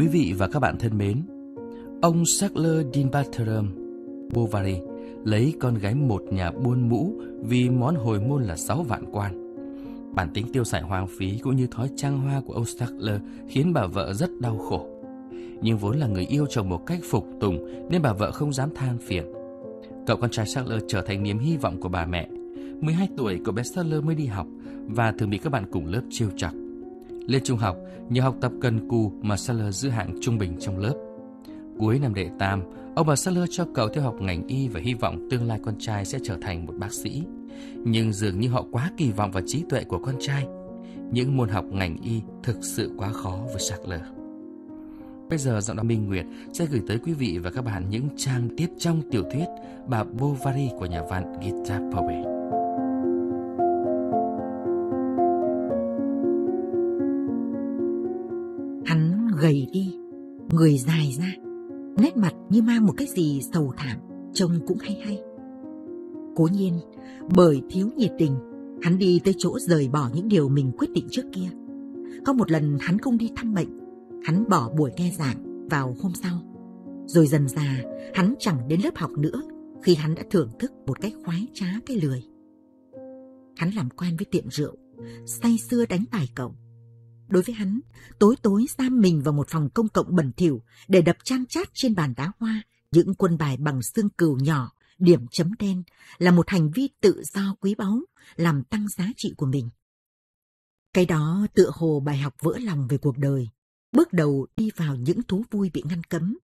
Quý vị và các bạn thân mến, ông Sackler Dinbaterum Bovary lấy con gái một nhà buôn mũ vì món hồi môn là 6 vạn quan. Bản tính tiêu xài hoang phí cũng như thói trang hoa của ông Sackler khiến bà vợ rất đau khổ. Nhưng vốn là người yêu chồng một cách phục tùng nên bà vợ không dám than phiền. Cậu con trai Sackler trở thành niềm hy vọng của bà mẹ. 12 tuổi, cậu bé Sackler mới đi học và thường bị các bạn cùng lớp trêu chọc. Lên trung học, nhờ học tập cần cù mà Saller giữ hạng trung bình trong lớp. Cuối năm đệ tam, ông bà Saller cho cậu theo học ngành y và hy vọng tương lai con trai sẽ trở thành một bác sĩ. Nhưng dường như họ quá kỳ vọng vào trí tuệ của con trai. Những môn học ngành y thực sự quá khó với Saller. Bây giờ giọng đọc Minh Nguyệt sẽ gửi tới quý vị và các bạn những trang tiếp trong tiểu thuyết Bà Bovary của nhà văn Gita Poe. gầy đi người dài ra nét mặt như mang một cái gì sầu thảm trông cũng hay hay cố nhiên bởi thiếu nhiệt tình hắn đi tới chỗ rời bỏ những điều mình quyết định trước kia có một lần hắn không đi thăm bệnh hắn bỏ buổi nghe giảng vào hôm sau rồi dần già hắn chẳng đến lớp học nữa khi hắn đã thưởng thức một cách khoái trá cái lười hắn làm quen với tiệm rượu say sưa đánh tài cổng Đối với hắn, tối tối giam mình vào một phòng công cộng bẩn thỉu để đập trang chát trên bàn đá hoa những quân bài bằng xương cừu nhỏ, điểm chấm đen là một hành vi tự do quý báu, làm tăng giá trị của mình. Cái đó tựa hồ bài học vỡ lòng về cuộc đời, bước đầu đi vào những thú vui bị ngăn cấm.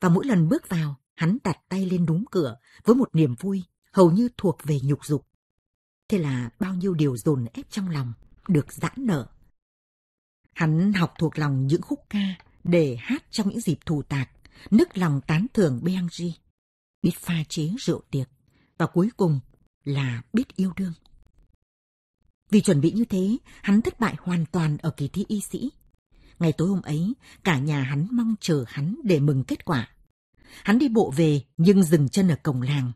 Và mỗi lần bước vào, hắn đặt tay lên đúng cửa với một niềm vui hầu như thuộc về nhục dục. Thế là bao nhiêu điều dồn ép trong lòng được giãn nở Hắn học thuộc lòng những khúc ca để hát trong những dịp thù tạc, nức lòng tán thưởng Benji, biết pha chế rượu tiệc và cuối cùng là biết yêu đương. Vì chuẩn bị như thế, hắn thất bại hoàn toàn ở kỳ thi y sĩ. Ngày tối hôm ấy, cả nhà hắn mong chờ hắn để mừng kết quả. Hắn đi bộ về nhưng dừng chân ở cổng làng.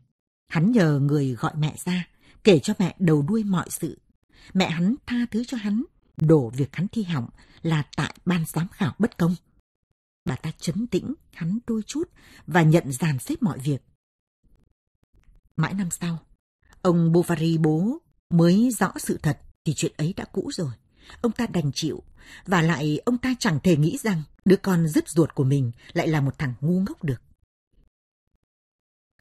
Hắn nhờ người gọi mẹ ra, kể cho mẹ đầu đuôi mọi sự. Mẹ hắn tha thứ cho hắn đổ việc hắn thi hỏng là tại ban giám khảo bất công. Bà ta chấn tĩnh hắn đôi chút và nhận dàn xếp mọi việc. Mãi năm sau, ông Bovary bố mới rõ sự thật thì chuyện ấy đã cũ rồi. Ông ta đành chịu, và lại ông ta chẳng thể nghĩ rằng đứa con rứt ruột của mình lại là một thằng ngu ngốc được.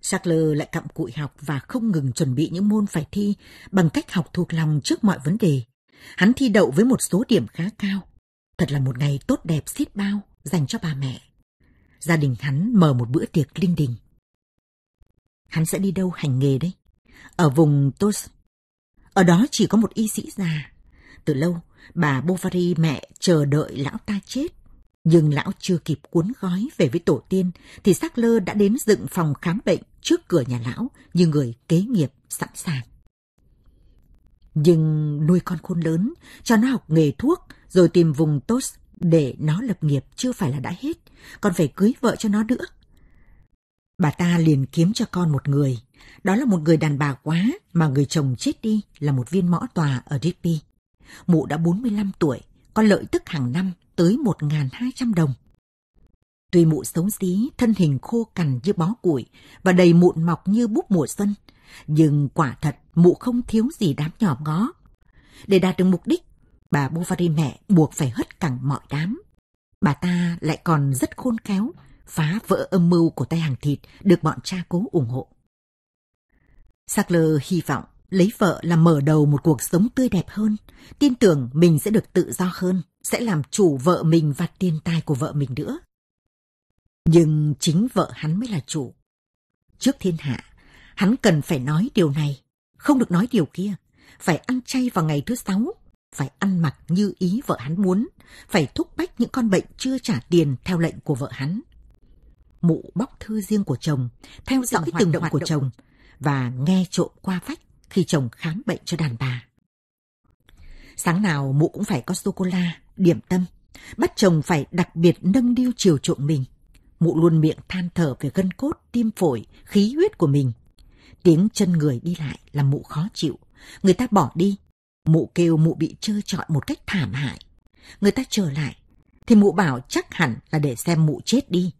Sackler lại cặm cụi học và không ngừng chuẩn bị những môn phải thi bằng cách học thuộc lòng trước mọi vấn đề Hắn thi đậu với một số điểm khá cao. Thật là một ngày tốt đẹp xiết bao dành cho bà mẹ. Gia đình hắn mở một bữa tiệc linh đình. Hắn sẽ đi đâu hành nghề đấy? Ở vùng Tos. Ở đó chỉ có một y sĩ già. Từ lâu, bà Bovary mẹ chờ đợi lão ta chết. Nhưng lão chưa kịp cuốn gói về với tổ tiên thì xác Lơ đã đến dựng phòng khám bệnh trước cửa nhà lão như người kế nghiệp sẵn sàng. Nhưng nuôi con khôn lớn, cho nó học nghề thuốc, rồi tìm vùng tốt để nó lập nghiệp chưa phải là đã hết, còn phải cưới vợ cho nó nữa. Bà ta liền kiếm cho con một người, đó là một người đàn bà quá mà người chồng chết đi là một viên mõ tòa ở Rippy. Mụ đã 45 tuổi, có lợi tức hàng năm tới 1.200 đồng. Tuy mụ xấu xí, thân hình khô cằn như bó củi và đầy mụn mọc như búp mùa xuân, nhưng quả thật mụ không thiếu gì đám nhỏ ngó. Để đạt được mục đích, bà Bovary mẹ buộc phải hất cẳng mọi đám. Bà ta lại còn rất khôn khéo, phá vỡ âm mưu của tay hàng thịt được bọn cha cố ủng hộ. Sackler hy vọng lấy vợ là mở đầu một cuộc sống tươi đẹp hơn, tin tưởng mình sẽ được tự do hơn, sẽ làm chủ vợ mình và tiền tài của vợ mình nữa. Nhưng chính vợ hắn mới là chủ. Trước thiên hạ, hắn cần phải nói điều này không được nói điều kia, phải ăn chay vào ngày thứ sáu, phải ăn mặc như ý vợ hắn muốn, phải thúc bách những con bệnh chưa trả tiền theo lệnh của vợ hắn. Mụ bóc thư riêng của chồng, theo dõi từng, từng động của động. chồng và nghe trộm qua vách khi chồng khám bệnh cho đàn bà. Sáng nào mụ cũng phải có sô-cô-la, điểm tâm, bắt chồng phải đặc biệt nâng niu chiều chuộng mình. Mụ luôn miệng than thở về gân cốt, tim phổi, khí huyết của mình – Tiếng chân người đi lại làm mụ khó chịu. Người ta bỏ đi. Mụ kêu mụ bị trơ trọi một cách thảm hại. Người ta trở lại. Thì mụ bảo chắc hẳn là để xem mụ chết đi.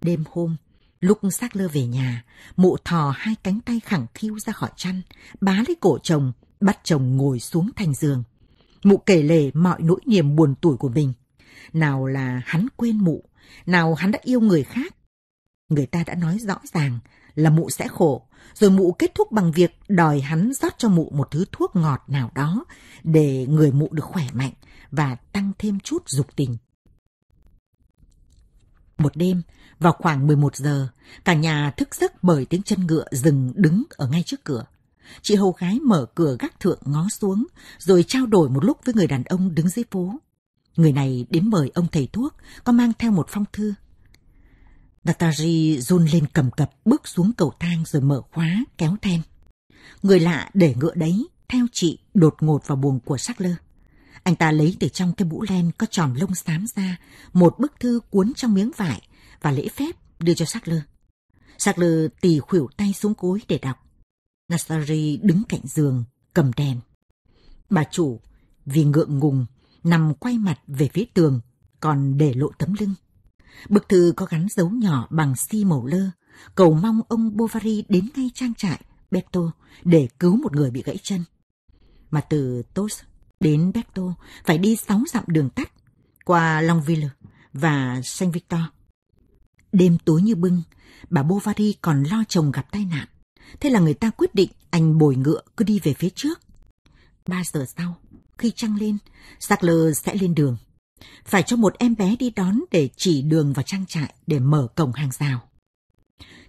Đêm hôm, lúc xác lơ về nhà, mụ thò hai cánh tay khẳng khiu ra khỏi chăn, bá lấy cổ chồng, bắt chồng ngồi xuống thành giường. Mụ kể lể mọi nỗi niềm buồn tuổi của mình. Nào là hắn quên mụ, nào hắn đã yêu người khác. Người ta đã nói rõ ràng là mụ sẽ khổ rồi mụ kết thúc bằng việc đòi hắn rót cho mụ một thứ thuốc ngọt nào đó để người mụ được khỏe mạnh và tăng thêm chút dục tình. Một đêm, vào khoảng 11 giờ, cả nhà thức giấc bởi tiếng chân ngựa dừng đứng ở ngay trước cửa. Chị hầu gái mở cửa gác thượng ngó xuống, rồi trao đổi một lúc với người đàn ông đứng dưới phố. Người này đến mời ông thầy thuốc, có mang theo một phong thư. Natari run lên cầm cập bước xuống cầu thang rồi mở khóa kéo then. Người lạ để ngựa đấy theo chị đột ngột vào buồng của sắc lơ. Anh ta lấy từ trong cái mũ len có tròn lông xám ra một bức thư cuốn trong miếng vải và lễ phép đưa cho sắc lơ. Sắc lơ tì khuỷu tay xuống cối để đọc. Nastari đứng cạnh giường, cầm đèn. Bà chủ, vì ngượng ngùng, nằm quay mặt về phía tường, còn để lộ tấm lưng. Bức thư có gắn dấu nhỏ bằng xi si màu lơ, cầu mong ông Bovary đến ngay trang trại Beto để cứu một người bị gãy chân. Mà từ Tos đến Beto phải đi sáu dặm đường tắt qua Longville và Saint Victor. Đêm tối như bưng, bà Bovary còn lo chồng gặp tai nạn. Thế là người ta quyết định anh bồi ngựa cứ đi về phía trước. Ba giờ sau, khi trăng lên, Sackler sẽ lên đường. Phải cho một em bé đi đón để chỉ đường vào trang trại để mở cổng hàng rào.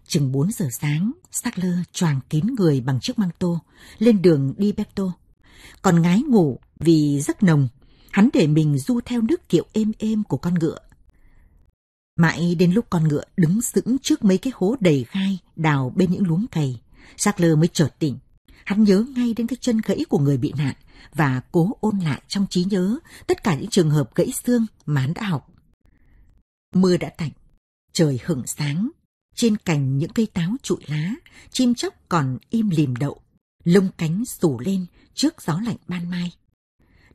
Chừng 4 giờ sáng, Sắc Lơ choàng kín người bằng chiếc măng tô, lên đường đi bếp tô. Còn ngái ngủ vì giấc nồng, hắn để mình du theo nước kiệu êm êm của con ngựa. Mãi đến lúc con ngựa đứng sững trước mấy cái hố đầy gai đào bên những luống cày, Sắc Lơ mới chợt tỉnh. Hắn nhớ ngay đến cái chân gãy của người bị nạn và cố ôn lại trong trí nhớ tất cả những trường hợp gãy xương mà hắn đã học. Mưa đã tạnh, trời hửng sáng, trên cành những cây táo trụi lá, chim chóc còn im lìm đậu, lông cánh sủ lên trước gió lạnh ban mai.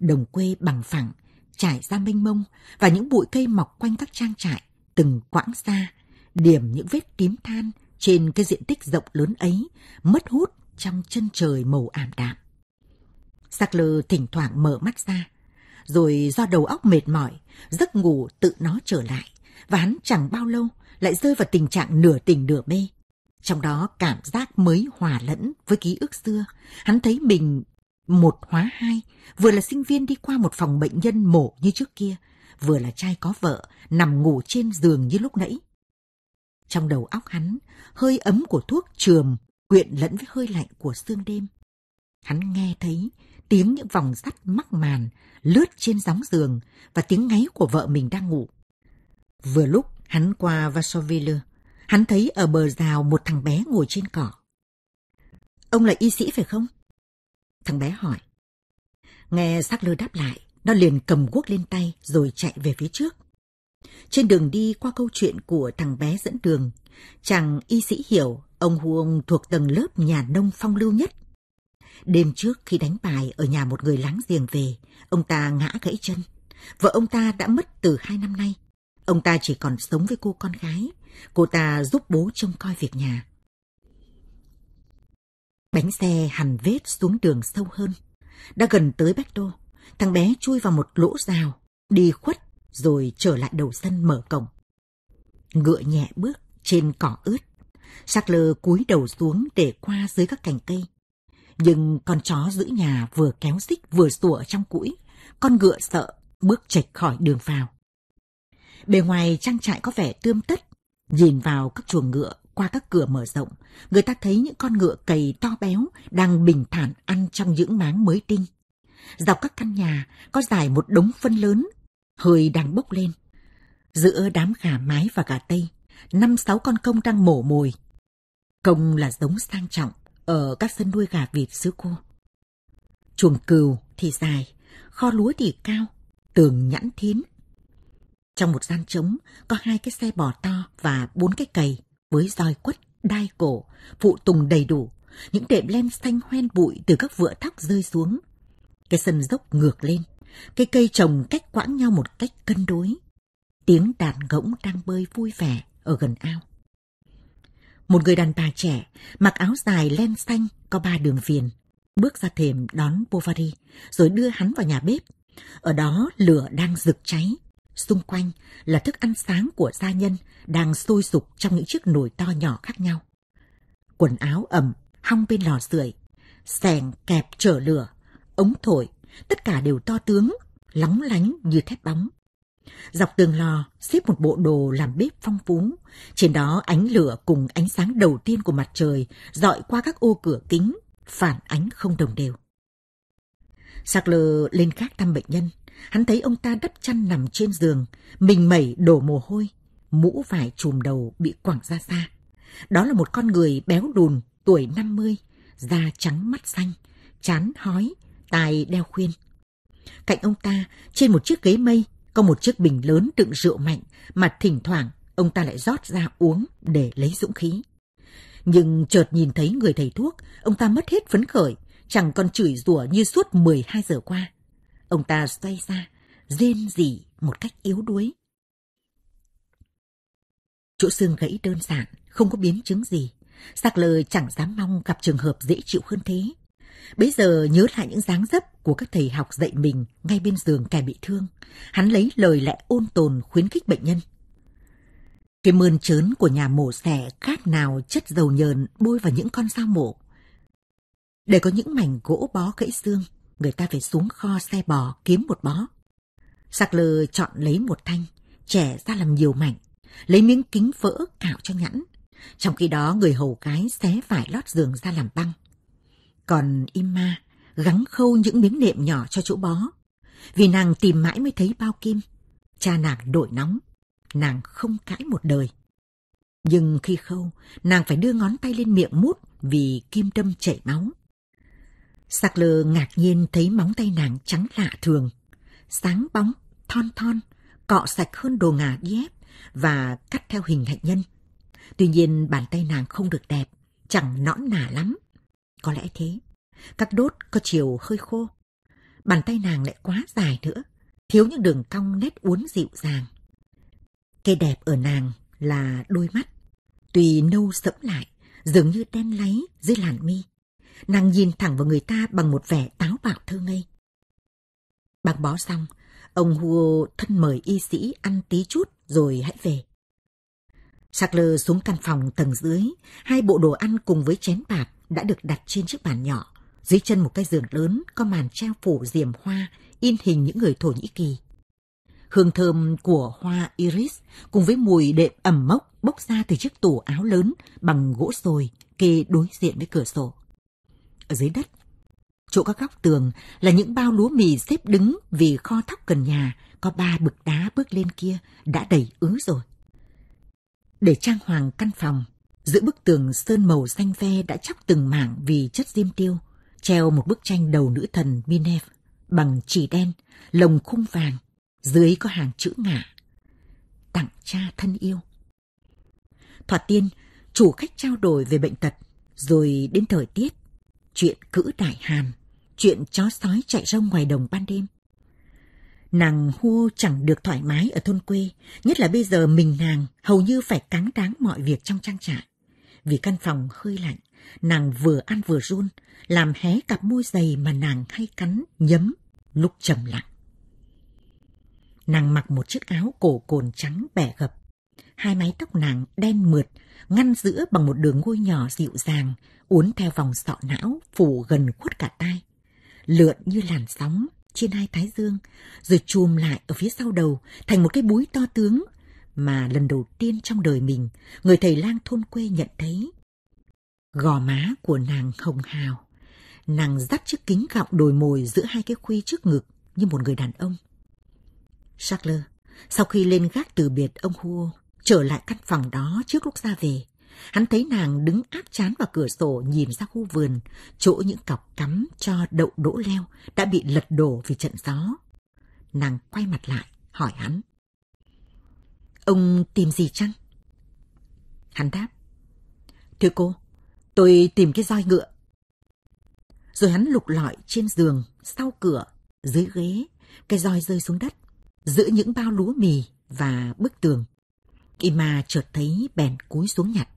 Đồng quê bằng phẳng, trải ra mênh mông và những bụi cây mọc quanh các trang trại từng quãng xa, điểm những vết tím than trên cái diện tích rộng lớn ấy, mất hút trong chân trời màu ảm đạm. Sắc lơ thỉnh thoảng mở mắt ra, rồi do đầu óc mệt mỏi, giấc ngủ tự nó trở lại, và hắn chẳng bao lâu lại rơi vào tình trạng nửa tỉnh nửa mê. Trong đó cảm giác mới hòa lẫn với ký ức xưa, hắn thấy mình một hóa hai, vừa là sinh viên đi qua một phòng bệnh nhân mổ như trước kia, vừa là trai có vợ, nằm ngủ trên giường như lúc nãy. Trong đầu óc hắn, hơi ấm của thuốc trường quyện lẫn với hơi lạnh của sương đêm. Hắn nghe thấy tiếng những vòng sắt mắc màn lướt trên gióng giường và tiếng ngáy của vợ mình đang ngủ. Vừa lúc hắn qua Vasoville, hắn thấy ở bờ rào một thằng bé ngồi trên cỏ. Ông là y sĩ phải không? Thằng bé hỏi. Nghe xác lơ đáp lại, nó liền cầm guốc lên tay rồi chạy về phía trước. Trên đường đi qua câu chuyện của thằng bé dẫn đường, chàng y sĩ hiểu ông Huông thuộc tầng lớp nhà nông phong lưu nhất Đêm trước khi đánh bài ở nhà một người láng giềng về, ông ta ngã gãy chân. Vợ ông ta đã mất từ hai năm nay. Ông ta chỉ còn sống với cô con gái. Cô ta giúp bố trông coi việc nhà. Bánh xe hằn vết xuống đường sâu hơn. Đã gần tới Bách Đô, thằng bé chui vào một lỗ rào, đi khuất rồi trở lại đầu sân mở cổng. Ngựa nhẹ bước trên cỏ ướt. Sắc lơ cúi đầu xuống để qua dưới các cành cây. Nhưng con chó giữ nhà vừa kéo xích vừa sủa trong cũi, con ngựa sợ bước chệch khỏi đường vào. Bề ngoài trang trại có vẻ tươm tất, nhìn vào các chuồng ngựa qua các cửa mở rộng, người ta thấy những con ngựa cầy to béo đang bình thản ăn trong những máng mới tinh. Dọc các căn nhà có dài một đống phân lớn, hơi đang bốc lên. Giữa đám gà mái và gà tây, năm sáu con công đang mổ mồi. Công là giống sang trọng, ở các sân nuôi gà vịt xứ cô. Chuồng cừu thì dài, kho lúa thì cao, tường nhẵn thín. Trong một gian trống có hai cái xe bò to và bốn cái cày với roi quất, đai cổ, phụ tùng đầy đủ, những đệm lem xanh hoen bụi từ các vựa thóc rơi xuống. Cái sân dốc ngược lên, cây cây trồng cách quãng nhau một cách cân đối. Tiếng đàn ngỗng đang bơi vui vẻ ở gần ao một người đàn bà trẻ, mặc áo dài len xanh có ba đường viền, bước ra thềm đón Bovary, rồi đưa hắn vào nhà bếp. Ở đó lửa đang rực cháy, xung quanh là thức ăn sáng của gia nhân đang sôi sục trong những chiếc nồi to nhỏ khác nhau. Quần áo ẩm hong bên lò sưởi, sèn kẹp chở lửa, ống thổi, tất cả đều to tướng, lóng lánh như thép bóng. Dọc tường lò xếp một bộ đồ làm bếp phong phú, trên đó ánh lửa cùng ánh sáng đầu tiên của mặt trời dọi qua các ô cửa kính, phản ánh không đồng đều. Sackler lên gác thăm bệnh nhân, hắn thấy ông ta đắp chăn nằm trên giường, mình mẩy đổ mồ hôi, mũ vải trùm đầu bị quẳng ra xa. Đó là một con người béo đùn, tuổi 50, da trắng mắt xanh, chán hói, tài đeo khuyên. Cạnh ông ta, trên một chiếc ghế mây, có một chiếc bình lớn đựng rượu mạnh mà thỉnh thoảng ông ta lại rót ra uống để lấy dũng khí. Nhưng chợt nhìn thấy người thầy thuốc, ông ta mất hết phấn khởi, chẳng còn chửi rủa như suốt 12 giờ qua. Ông ta xoay ra, rên rỉ một cách yếu đuối. Chỗ xương gãy đơn giản, không có biến chứng gì. Sạc lờ chẳng dám mong gặp trường hợp dễ chịu hơn thế. Bấy giờ nhớ lại những dáng dấp của các thầy học dạy mình ngay bên giường kẻ bị thương. Hắn lấy lời lẽ ôn tồn khuyến khích bệnh nhân. Cái mơn trớn của nhà mổ xẻ khác nào chất dầu nhờn bôi vào những con dao mổ. Để có những mảnh gỗ bó gãy xương, người ta phải xuống kho xe bò kiếm một bó. Sạc lờ chọn lấy một thanh, trẻ ra làm nhiều mảnh, lấy miếng kính vỡ cạo cho nhẵn. Trong khi đó người hầu cái xé vải lót giường ra làm băng. Còn Ima gắng khâu những miếng nệm nhỏ cho chỗ bó. Vì nàng tìm mãi mới thấy bao kim. Cha nàng đổi nóng. Nàng không cãi một đời. Nhưng khi khâu, nàng phải đưa ngón tay lên miệng mút vì kim đâm chảy máu. Sạc lờ ngạc nhiên thấy móng tay nàng trắng lạ thường. Sáng bóng, thon thon, cọ sạch hơn đồ ngà điép và cắt theo hình hạnh nhân. Tuy nhiên bàn tay nàng không được đẹp, chẳng nõn nà lắm. Có lẽ thế, các đốt có chiều hơi khô. Bàn tay nàng lại quá dài nữa, thiếu những đường cong nét uốn dịu dàng. Cái đẹp ở nàng là đôi mắt, tùy nâu sẫm lại, dường như đen láy dưới làn mi. Nàng nhìn thẳng vào người ta bằng một vẻ táo bạo thơ ngây. Bằng bó xong, ông Hugo thân mời y sĩ ăn tí chút rồi hãy về. sạc Sackler xuống căn phòng tầng dưới, hai bộ đồ ăn cùng với chén bạc đã được đặt trên chiếc bàn nhỏ. Dưới chân một cái giường lớn có màn treo phủ diềm hoa in hình những người Thổ Nhĩ Kỳ. Hương thơm của hoa iris cùng với mùi đệm ẩm mốc bốc ra từ chiếc tủ áo lớn bằng gỗ sồi kê đối diện với cửa sổ. Ở dưới đất, chỗ các góc tường là những bao lúa mì xếp đứng vì kho thóc gần nhà có ba bực đá bước lên kia đã đầy ứ rồi. Để trang hoàng căn phòng, Giữa bức tường sơn màu xanh ve đã chóc từng mảng vì chất diêm tiêu, treo một bức tranh đầu nữ thần Minerva bằng chỉ đen, lồng khung vàng, dưới có hàng chữ ngả. Tặng cha thân yêu. Thoạt tiên, chủ khách trao đổi về bệnh tật, rồi đến thời tiết, chuyện cữ đại hàn, chuyện chó sói chạy rông ngoài đồng ban đêm. Nàng hua chẳng được thoải mái ở thôn quê, nhất là bây giờ mình nàng hầu như phải cắn đáng mọi việc trong trang trại. Vì căn phòng hơi lạnh, nàng vừa ăn vừa run, làm hé cặp môi dày mà nàng hay cắn, nhấm, lúc trầm lặng. Nàng mặc một chiếc áo cổ cồn trắng bẻ gập. Hai mái tóc nàng đen mượt, ngăn giữa bằng một đường ngôi nhỏ dịu dàng, uốn theo vòng sọ não, phủ gần khuất cả tai. Lượn như làn sóng trên hai thái dương, rồi chùm lại ở phía sau đầu thành một cái búi to tướng mà lần đầu tiên trong đời mình, người thầy lang thôn quê nhận thấy. Gò má của nàng hồng hào, nàng dắt chiếc kính gọng đồi mồi giữa hai cái khuy trước ngực như một người đàn ông. Sackler, sau khi lên gác từ biệt ông Huo, trở lại căn phòng đó trước lúc ra về, hắn thấy nàng đứng áp chán vào cửa sổ nhìn ra khu vườn, chỗ những cọc cắm cho đậu đỗ leo đã bị lật đổ vì trận gió. Nàng quay mặt lại, hỏi hắn. Ông tìm gì chăng? Hắn đáp. Thưa cô, tôi tìm cái roi ngựa. Rồi hắn lục lọi trên giường, sau cửa, dưới ghế, cái roi rơi xuống đất, giữa những bao lúa mì và bức tường. mà chợt thấy bèn cúi xuống nhặt.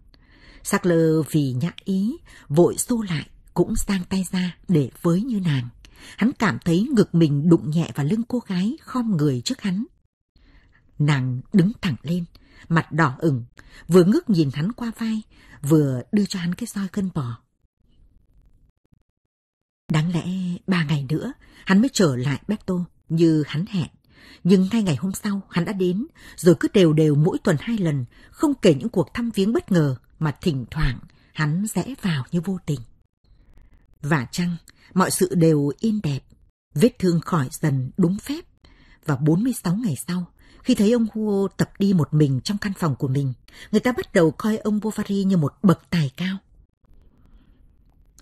Sắc lơ vì nhã ý, vội xô lại, cũng sang tay ra để với như nàng. Hắn cảm thấy ngực mình đụng nhẹ vào lưng cô gái khom người trước hắn. Nàng đứng thẳng lên, mặt đỏ ửng, vừa ngước nhìn hắn qua vai, vừa đưa cho hắn cái roi cân bò. Đáng lẽ ba ngày nữa hắn mới trở lại bếp tô như hắn hẹn. Nhưng ngay ngày hôm sau hắn đã đến, rồi cứ đều đều mỗi tuần hai lần, không kể những cuộc thăm viếng bất ngờ mà thỉnh thoảng hắn rẽ vào như vô tình. Và chăng, mọi sự đều yên đẹp, vết thương khỏi dần đúng phép. Và 46 ngày sau, khi thấy ông Hugo tập đi một mình trong căn phòng của mình, người ta bắt đầu coi ông Bovary như một bậc tài cao.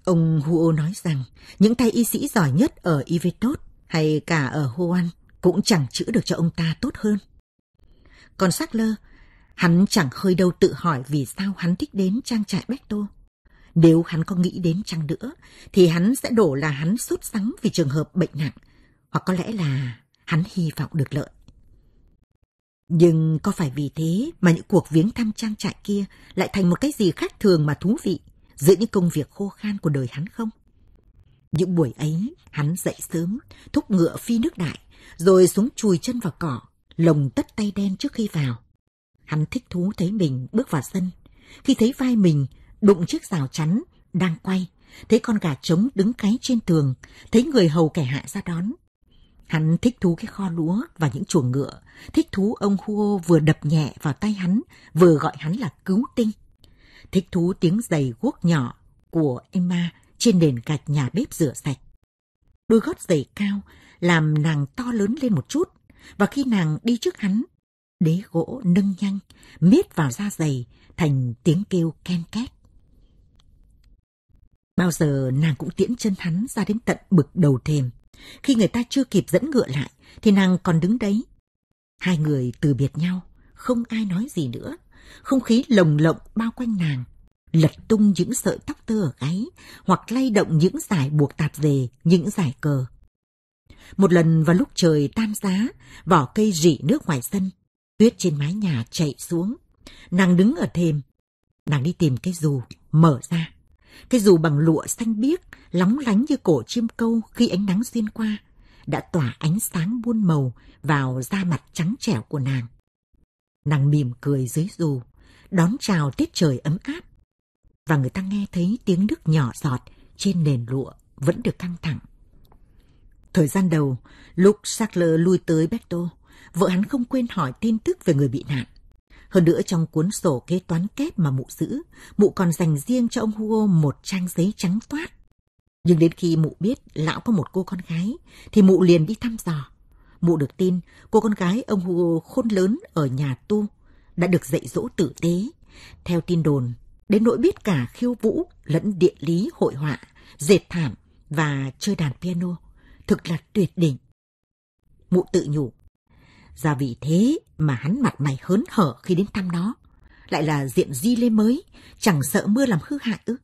Ông Hugo nói rằng những tay y sĩ giỏi nhất ở Ivetot hay cả ở Hoan cũng chẳng chữa được cho ông ta tốt hơn. Còn lơ, hắn chẳng hơi đâu tự hỏi vì sao hắn thích đến trang trại Becto. Nếu hắn có nghĩ đến chăng nữa, thì hắn sẽ đổ là hắn sốt sắng vì trường hợp bệnh nặng, hoặc có lẽ là hắn hy vọng được lợi. Nhưng có phải vì thế mà những cuộc viếng thăm trang trại kia lại thành một cái gì khác thường mà thú vị giữa những công việc khô khan của đời hắn không? Những buổi ấy, hắn dậy sớm, thúc ngựa phi nước đại, rồi xuống chùi chân vào cỏ, lồng tất tay đen trước khi vào. Hắn thích thú thấy mình bước vào sân. Khi thấy vai mình đụng chiếc rào chắn, đang quay, thấy con gà trống đứng cái trên tường, thấy người hầu kẻ hạ ra đón, Hắn thích thú cái kho lúa và những chuồng ngựa, thích thú ông Huo vừa đập nhẹ vào tay hắn, vừa gọi hắn là cứu tinh. Thích thú tiếng giày guốc nhỏ của Emma trên nền gạch nhà bếp rửa sạch. Đôi gót giày cao làm nàng to lớn lên một chút, và khi nàng đi trước hắn, đế gỗ nâng nhanh, miết vào da giày thành tiếng kêu ken két. Bao giờ nàng cũng tiễn chân hắn ra đến tận bực đầu thềm, khi người ta chưa kịp dẫn ngựa lại, thì nàng còn đứng đấy. Hai người từ biệt nhau, không ai nói gì nữa. Không khí lồng lộng bao quanh nàng, lật tung những sợi tóc tơ ở gáy, hoặc lay động những giải buộc tạp dề, những giải cờ. Một lần vào lúc trời tan giá, vỏ cây rỉ nước ngoài sân, tuyết trên mái nhà chạy xuống. Nàng đứng ở thềm, nàng đi tìm cái dù, mở ra. Cái dù bằng lụa xanh biếc, lóng lánh như cổ chim câu khi ánh nắng xuyên qua, đã tỏa ánh sáng buôn màu vào da mặt trắng trẻo của nàng. Nàng mỉm cười dưới dù, đón chào tiết trời ấm áp. Và người ta nghe thấy tiếng nước nhỏ giọt trên nền lụa vẫn được căng thẳng. Thời gian đầu, lúc Sackler lui tới Beto, vợ hắn không quên hỏi tin tức về người bị nạn. Hơn nữa trong cuốn sổ kế toán kép mà mụ giữ, mụ còn dành riêng cho ông Hugo một trang giấy trắng toát. Nhưng đến khi mụ biết lão có một cô con gái, thì mụ liền đi thăm dò. Mụ được tin cô con gái ông Hugo khôn lớn ở nhà tu, đã được dạy dỗ tử tế. Theo tin đồn, đến nỗi biết cả khiêu vũ lẫn địa lý hội họa, dệt thảm và chơi đàn piano. Thực là tuyệt đỉnh. Mụ tự nhủ, và vì thế mà hắn mặt mày hớn hở khi đến thăm nó. Lại là diện di lê mới, chẳng sợ mưa làm hư hại ư.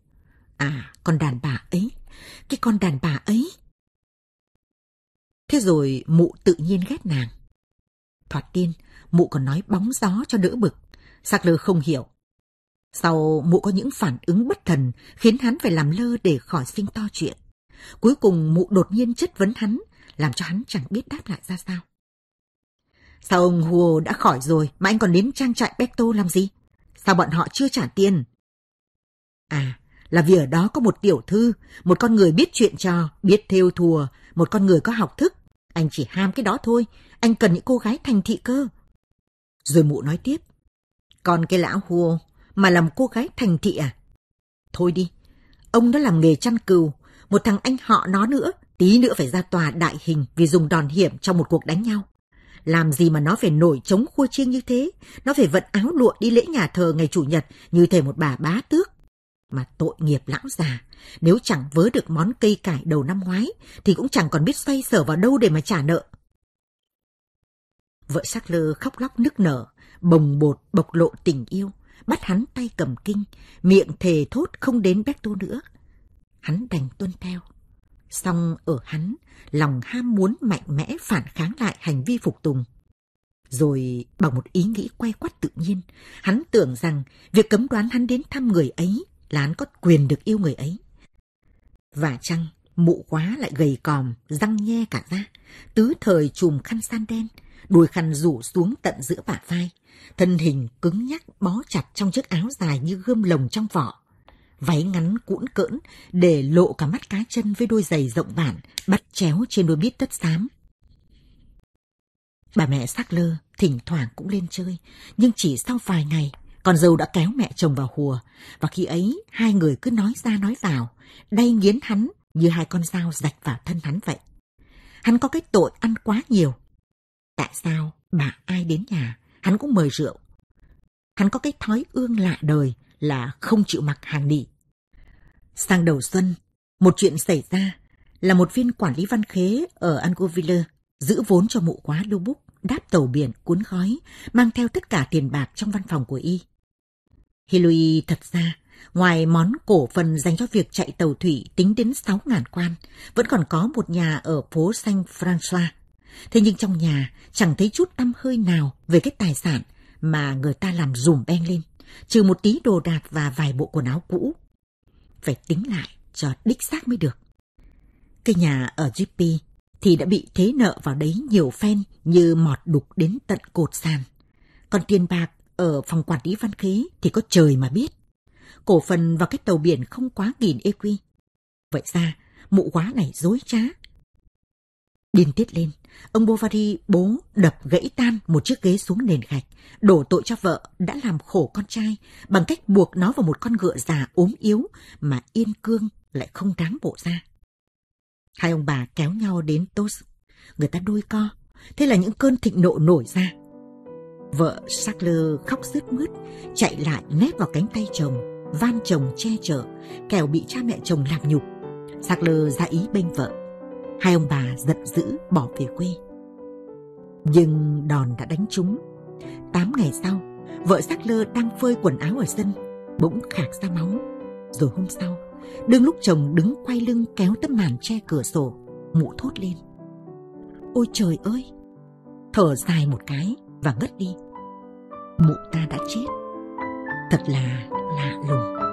À, con đàn bà ấy, cái con đàn bà ấy. Thế rồi mụ tự nhiên ghét nàng. Thoạt tiên, mụ còn nói bóng gió cho đỡ bực. Sạc lơ không hiểu. Sau mụ có những phản ứng bất thần khiến hắn phải làm lơ để khỏi sinh to chuyện. Cuối cùng mụ đột nhiên chất vấn hắn, làm cho hắn chẳng biết đáp lại ra sao. Sao ông Huo đã khỏi rồi mà anh còn đến trang trại Becto làm gì? Sao bọn họ chưa trả tiền? À, là vì ở đó có một tiểu thư, một con người biết chuyện trò, biết thêu thùa, một con người có học thức. Anh chỉ ham cái đó thôi, anh cần những cô gái thành thị cơ. Rồi mụ nói tiếp. Còn cái lão Huo mà làm cô gái thành thị à? Thôi đi, ông đã làm nghề chăn cừu, một thằng anh họ nó nữa, tí nữa phải ra tòa đại hình vì dùng đòn hiểm trong một cuộc đánh nhau. Làm gì mà nó phải nổi trống khua chiêng như thế? Nó phải vận áo lụa đi lễ nhà thờ ngày Chủ nhật như thể một bà bá tước. Mà tội nghiệp lão già, nếu chẳng vớ được món cây cải đầu năm ngoái thì cũng chẳng còn biết xoay sở vào đâu để mà trả nợ. Vợ sắc lơ khóc lóc nức nở, bồng bột bộc lộ tình yêu, bắt hắn tay cầm kinh, miệng thề thốt không đến Béc Tô nữa. Hắn đành tuân theo Song ở hắn, lòng ham muốn mạnh mẽ phản kháng lại hành vi phục tùng. Rồi bằng một ý nghĩ quay quắt tự nhiên, hắn tưởng rằng việc cấm đoán hắn đến thăm người ấy là hắn có quyền được yêu người ấy. Và chăng mụ quá lại gầy còm, răng nhe cả ra, tứ thời chùm khăn san đen, đuôi khăn rủ xuống tận giữa bả vai, thân hình cứng nhắc bó chặt trong chiếc áo dài như gươm lồng trong vỏ váy ngắn cuỗn cỡn để lộ cả mắt cá chân với đôi giày rộng bản bắt chéo trên đôi bít tất xám. Bà mẹ sắc lơ thỉnh thoảng cũng lên chơi, nhưng chỉ sau vài ngày, con dâu đã kéo mẹ chồng vào hùa và khi ấy hai người cứ nói ra nói vào, đây nghiến hắn như hai con dao rạch vào thân hắn vậy. Hắn có cái tội ăn quá nhiều. Tại sao bà ai đến nhà, hắn cũng mời rượu. Hắn có cái thói ương lạ đời là không chịu mặc hàng nỉ. Sang đầu xuân, một chuyện xảy ra là một viên quản lý văn khế ở Angoville giữ vốn cho mụ quá đô búc, đáp tàu biển cuốn gói, mang theo tất cả tiền bạc trong văn phòng của y. Hilui thật ra, ngoài món cổ phần dành cho việc chạy tàu thủy tính đến 6.000 quan, vẫn còn có một nhà ở phố Saint François. Thế nhưng trong nhà chẳng thấy chút tăm hơi nào về cái tài sản mà người ta làm rùm beng lên, trừ một tí đồ đạc và vài bộ quần áo cũ phải tính lại cho đích xác mới được. Cái nhà ở GP thì đã bị thế nợ vào đấy nhiều phen như mọt đục đến tận cột sàn. Còn tiền bạc ở phòng quản lý văn khế thì có trời mà biết. Cổ phần vào cái tàu biển không quá nghìn EQ. Vậy ra, mụ quá này dối trá, Điên tiết lên, ông Bovary bố đập gãy tan một chiếc ghế xuống nền gạch, đổ tội cho vợ đã làm khổ con trai bằng cách buộc nó vào một con ngựa già ốm yếu mà Yên Cương lại không đáng bộ ra. Hai ông bà kéo nhau đến Tos, người ta đôi co, thế là những cơn thịnh nộ nổi ra. Vợ Sackler khóc rứt mướt, chạy lại nép vào cánh tay chồng, van chồng che chở, kẻo bị cha mẹ chồng làm nhục. Sackler ra ý bên vợ, hai ông bà giận dữ bỏ về quê. Nhưng đòn đã đánh trúng. Tám ngày sau, vợ xác lơ đang phơi quần áo ở sân, bỗng khạc ra máu. Rồi hôm sau, đương lúc chồng đứng quay lưng kéo tấm màn che cửa sổ, mụ thốt lên. Ôi trời ơi! Thở dài một cái và ngất đi. Mụ ta đã chết. Thật là lạ lùng.